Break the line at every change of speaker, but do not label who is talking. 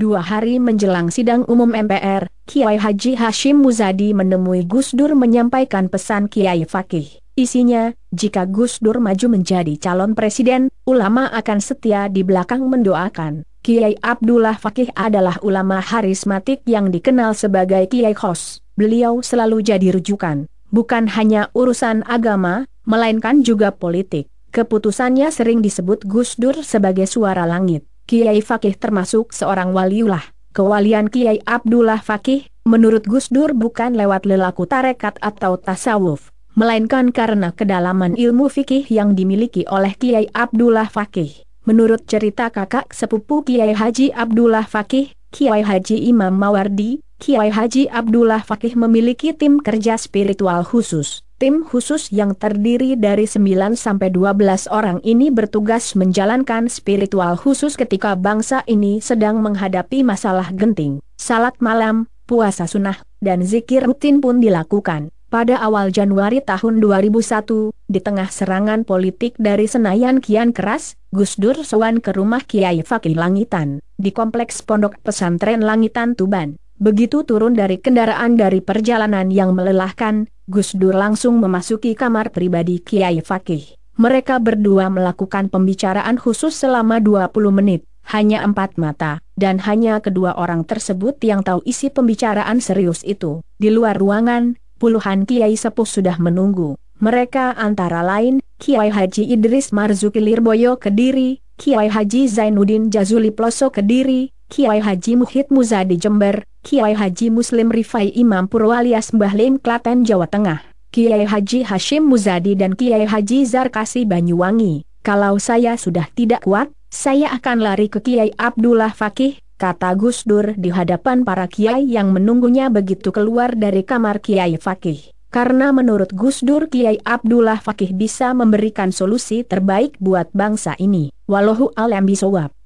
Dua hari menjelang sidang umum MPR, Kiai Haji Hashim Muzadi menemui Gus Dur menyampaikan pesan Kiai Fakih. Isinya, jika Gus Dur maju menjadi calon presiden, ulama akan setia di belakang mendoakan. Kiai Abdullah Fakih adalah ulama harismatik yang dikenal sebagai Kiai Khos. Beliau selalu jadi rujukan, bukan hanya urusan agama, melainkan juga politik. Keputusannya sering disebut Gus Dur sebagai suara langit. Kiai Fakih termasuk seorang waliullah. Kewalian Kiai Abdullah Fakih, menurut Gus Dur bukan lewat lelaku tarekat atau tasawuf, melainkan karena kedalaman ilmu fikih yang dimiliki oleh Kiai Abdullah Fakih. Menurut cerita kakak sepupu Kiai Haji Abdullah Fakih, Kiai Haji Imam Mawardi, Kiai Haji Abdullah Fakih memiliki tim kerja spiritual khusus. Tim khusus yang terdiri dari 9-12 orang ini bertugas menjalankan spiritual khusus ketika bangsa ini sedang menghadapi masalah genting. Salat malam, puasa sunnah, dan zikir rutin pun dilakukan. Pada awal Januari tahun 2001, di tengah serangan politik dari Senayan kian keras, Gus Dur soan ke rumah Kiai Fakih Langitan, di Kompleks Pondok Pesantren Langitan Tuban. Begitu turun dari kendaraan dari perjalanan yang melelahkan, Gus Dur langsung memasuki kamar pribadi Kiai Fakih. Mereka berdua melakukan pembicaraan khusus selama 20 menit, hanya empat mata, dan hanya kedua orang tersebut yang tahu isi pembicaraan serius itu. Di luar ruangan, puluhan Kiai Sepuh sudah menunggu. Mereka antara lain, Kiai Haji Idris Marzuki Lirboyo Kediri, Kiai Haji Zainuddin Jazuli Ploso Kediri, Kiai Haji Muhid Muzadi Jember, Kiai Haji Muslim Rifai Imam Purwalias Mbah Lim Klaten Jawa Tengah, Kiai Haji Hashim Muzadi dan Kiai Haji Zarkasi Banyuwangi. Kalau saya sudah tidak kuat, saya akan lari ke Kiai Abdullah Fakih, kata Gus Dur di hadapan para kiai yang menunggunya begitu keluar dari kamar Kiai Fakih. Karena menurut Gus Dur Kiai Abdullah Fakih bisa memberikan solusi terbaik buat bangsa ini. Wallahu alam bisawab.